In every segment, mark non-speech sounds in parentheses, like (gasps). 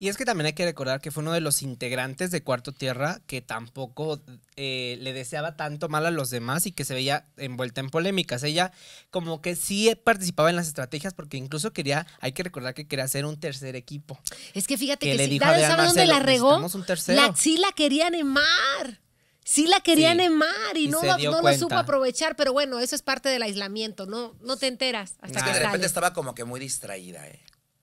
Y es que también hay que recordar que fue uno de los integrantes de Cuarto Tierra que tampoco eh, le deseaba tanto mal a los demás y que se veía envuelta en polémicas. Ella como que sí participaba en las estrategias porque incluso quería, hay que recordar que quería hacer un tercer equipo. Es que fíjate que, que si ¿sabes dónde la regó? sí la querían emar. Sí la querían sí, y, no, no lo supo aprovechar, pero bueno, eso es parte del aislamiento, no, no te enteras. Hasta es que, de repente estaba como que muy distraída. ¿eh?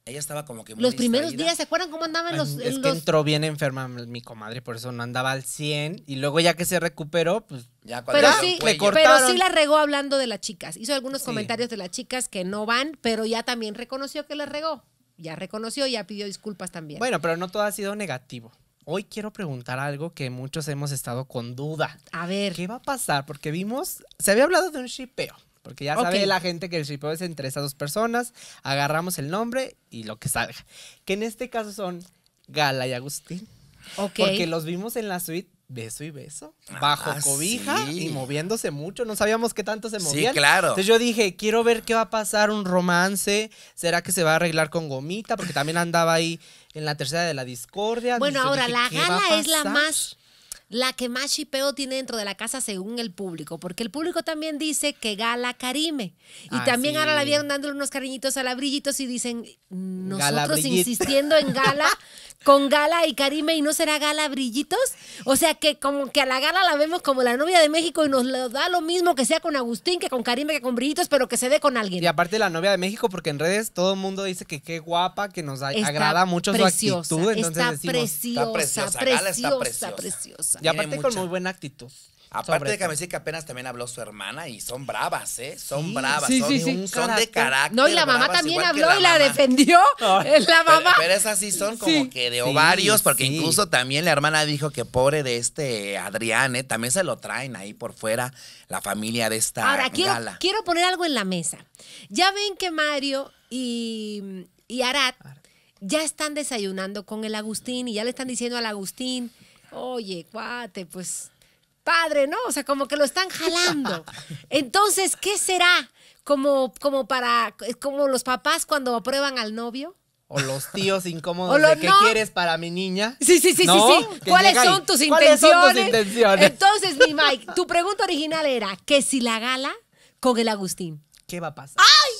ella estaba como que Los primeros días, ¿se acuerdan cómo andaban los...? Es eh, que entró bien enferma mi comadre, por eso no andaba al 100. Y luego ya que se recuperó, pues... Ya pero, sí, le pero sí la regó hablando de las chicas. Hizo algunos comentarios de las chicas que no van, pero ya también reconoció que la regó. Ya reconoció y ya pidió disculpas también. Bueno, pero no todo ha sido negativo. Hoy quiero preguntar algo que muchos hemos estado con duda. A ver. ¿Qué va a pasar? Porque vimos, se había hablado de un shipeo, porque ya sabe la gente que el shipeo es entre esas dos personas. Agarramos el nombre y lo que salga. Que en este caso son Gala y Agustín. Ok. Porque los vimos en la suite beso y beso, bajo ah, cobija y moviéndose mucho. No sabíamos qué tanto se movían. claro. Entonces yo dije, quiero ver qué va a pasar, un romance. ¿Será que se va a arreglar con gomita? Porque también andaba ahí en la tercera de la discordia. Bueno, ahora la gala es la más la que más chipeo tiene dentro de la casa según el público, porque el público también dice que Gala carime Y ah, también ahora la vieron dándole unos cariñitos a la Brillitos y dicen, nosotros insistiendo en Gala, con Gala y carime y no será Gala Brillitos. O sea que como que a la Gala la vemos como la novia de México y nos da lo mismo que sea con Agustín, que con Karime, que con Brillitos, pero que se dé con alguien. Y aparte la novia de México, porque en redes todo el mundo dice que qué guapa, que nos agrada mucho preciosa, su actitud. está, preciosa, está Gala está preciosa. Y eh, aparte con muy buena actitud. Aparte de que me que apenas también habló su hermana y son bravas, ¿eh? Son bravas, son, de carácter. No, y la mamá también habló y la defendió. es eh, La mamá. Pero, esas sí son como que de ovarios, porque incluso también la hermana dijo que pobre de este Adrián, ¿eh? También se lo traen ahí por fuera la familia de esta Ahora, quiero, poner algo en la mesa. Ya ven que Mario y, y Arat ya están desayunando con el Agustín y ya le están diciendo al Agustín oye, cuate, pues padre, ¿no? O sea, como que lo están jalando. (laughs) Entonces, ¿qué será? Como, como para, como los papás cuando aprueban al novio. O los tíos (laughs) incómodos de qué quieres para mi niña. Sí, sí, sí, sí, sí. ¿Cuáles son, tus ¿Cuáles son tus intenciones? Entonces, mi Mike, tu pregunta original era que si la gala con el Agustín. ¿Qué va a pasar? ¡Ay!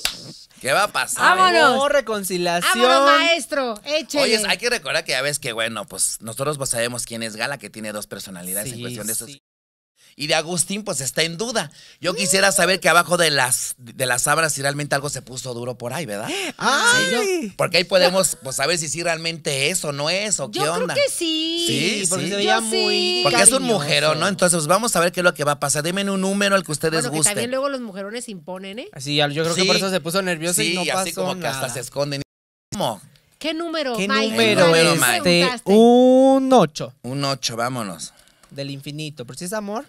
¿Qué va a pasar? ¡Vámonos! reconciliación. maestro! ¡Échale! Oye, hay que recordar que ya ves que, bueno, pues nosotros pues sabemos quién es Gala, que tiene dos personalidades en cuestión de esos y de Agustín pues está en duda. Yo mm. quisiera saber que abajo de las de las sabras si realmente algo se puso duro por ahí, ¿verdad? (gasps) ¡Ay! porque ahí podemos pues saber si sí realmente es o no es o qué onda. creo que sí. Sí, porque se veía muy Porque es un mujerón, ¿no? Entonces pues, vamos a ver qué es lo que va a pasar. Denme un número al que ustedes gusten. Que también luego los mujerones imponen, ¿eh? Así, yo creo que por eso se puso nervioso y no así como que hasta se esconden. ¿Qué número, ¿Qué Mike? número, este, un 8. Un 8, vámonos. Del infinito. ¿Pero si es amor?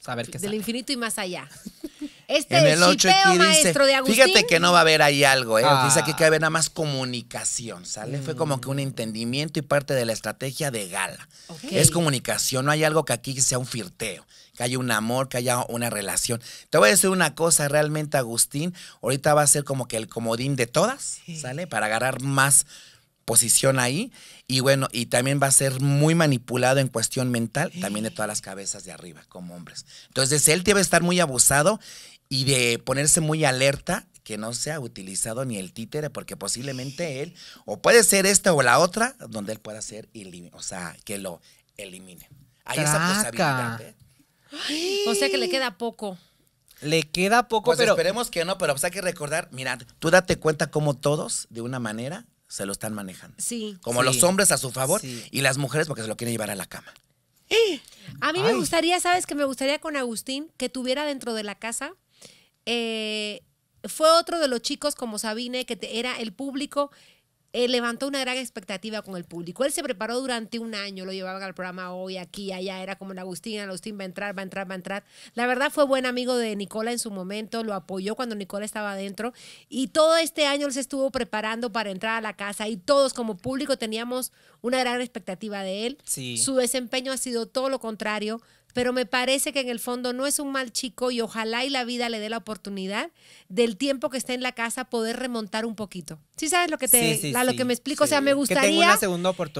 saber qué Del infinito y más allá. (laughs) Este en el maestro de Agustín. Fíjate que no va a haber ahí algo, ¿eh? Ah. Dice aquí que va a haber nada más comunicación, ¿sale? Fue como que un mm. entendimiento y parte de la estrategia de gala. Es comunicación, no hay algo que aquí sea un firteo, que haya un amor, que haya una relación. Te voy a decir una cosa, realmente Agustín, ahorita va a ser como que el comodín de todas, ¿sale? Para agarrar más posición ahí. Y bueno, y también va a ser muy manipulado en cuestión mental, también de todas las cabezas de arriba, como hombres. Entonces, él debe estar muy abusado y de ponerse muy alerta que no sea utilizado ni el títere, porque posiblemente él, o puede ser esta o la otra, donde él pueda ser, o sea, que lo elimine. Hay esa posibilidad. ¿eh? O sea que le queda poco. Le queda poco, pues pero. Esperemos que no, pero pues hay que recordar, mira, tú date cuenta como todos, de una manera, se lo están manejando. Sí. Como los hombres a su favor y las mujeres porque se lo quieren llevar a la cama. (gasps) A mí me gustaría, ¿sabes? Que me gustaría con Agustín que tuviera dentro de la casa. Eh, fue otro de los chicos como Sabine, que era el público eh, levantó una gran expectativa con el público. Él se preparó durante un año, lo llevaba al programa hoy, aquí, allá, era como el Agustín, el Agustín va a entrar, va a entrar, va a entrar. La verdad fue buen amigo de Nicola en su momento, lo apoyó cuando Nicola estaba adentro y todo este año él se estuvo preparando para entrar a la casa y todos como público teníamos una gran expectativa de él. Su desempeño ha sido todo lo contrario pero me parece que en el fondo no es un mal chico y ojalá y la vida le dé la oportunidad del tiempo que está en la casa poder remontar un poquito. ¿Sí sabes lo que te lo que me explico? O sea, me gustaría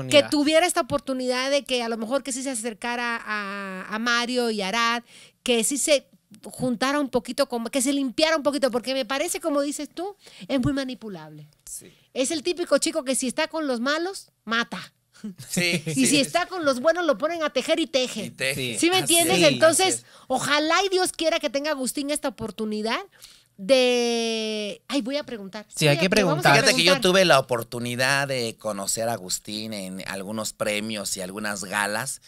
que, tuviera esta oportunidad de que a lo mejor que sí se acercara a, a Mario y Arad, que sí se juntara un poquito, que se limpiara un poquito, porque me parece, como dices tú, es muy manipulable. Es el típico chico que si está con los malos, mata. (laughs) y si está con los buenos, lo ponen a tejer y teje. ¿Sí me entiendes? Entonces, ojalá y Dios quiera que tenga Agustín esta oportunidad de... Ay, voy a preguntar. Sí, hay que preguntar. Fíjate que yo tuve la oportunidad de conocer a Agustín en algunos premios y algunas galas.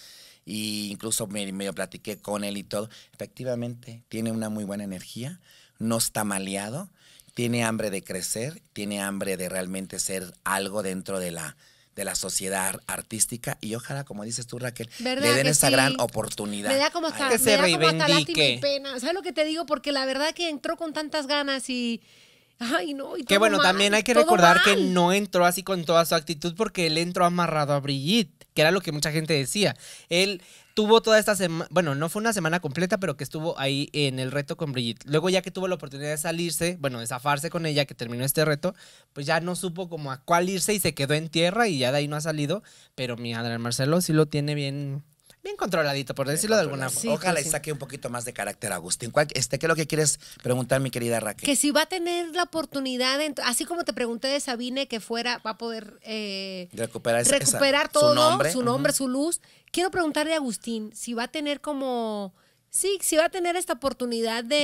Y incluso medio me platiqué con él y todo. Efectivamente, tiene una muy buena energía, no está maleado, tiene hambre de crecer, tiene hambre de realmente ser algo dentro de la, de la sociedad artística y ojalá, como dices tú, Raquel, le den esa gran oportunidad. Me da como que se me pena. ¿Sabes lo que te digo? Porque la verdad que entró con tantas ganas y... Ay, no. Y que bueno, también hay que recordar que no entró así con toda su actitud porque él entró amarrado a Brigitte era lo que mucha gente decía. Él tuvo toda esta semana, bueno, no fue una semana completa, pero que estuvo ahí en el reto con Brigitte. Luego ya que tuvo la oportunidad de salirse, bueno, de zafarse con ella, que terminó este reto, pues ya no supo como a cuál irse y se quedó en tierra y ya de ahí no ha salido. Pero mi Adrián Marcelo sí lo tiene bien, bien controladito, por decirlo de alguna forma. Ojalá y saque un poquito más de carácter, Agustín. Este, ¿Qué es lo que quieres preguntar, mi querida Raquel? Que si va a tener la oportunidad, así como te pregunté de Sabine, que fuera, va a poder eh, recuperar, todo, su nombre, su, nombre, su luz. Quiero preguntarle a Agustín si va a tener como... Sí, si va a tener esta oportunidad de,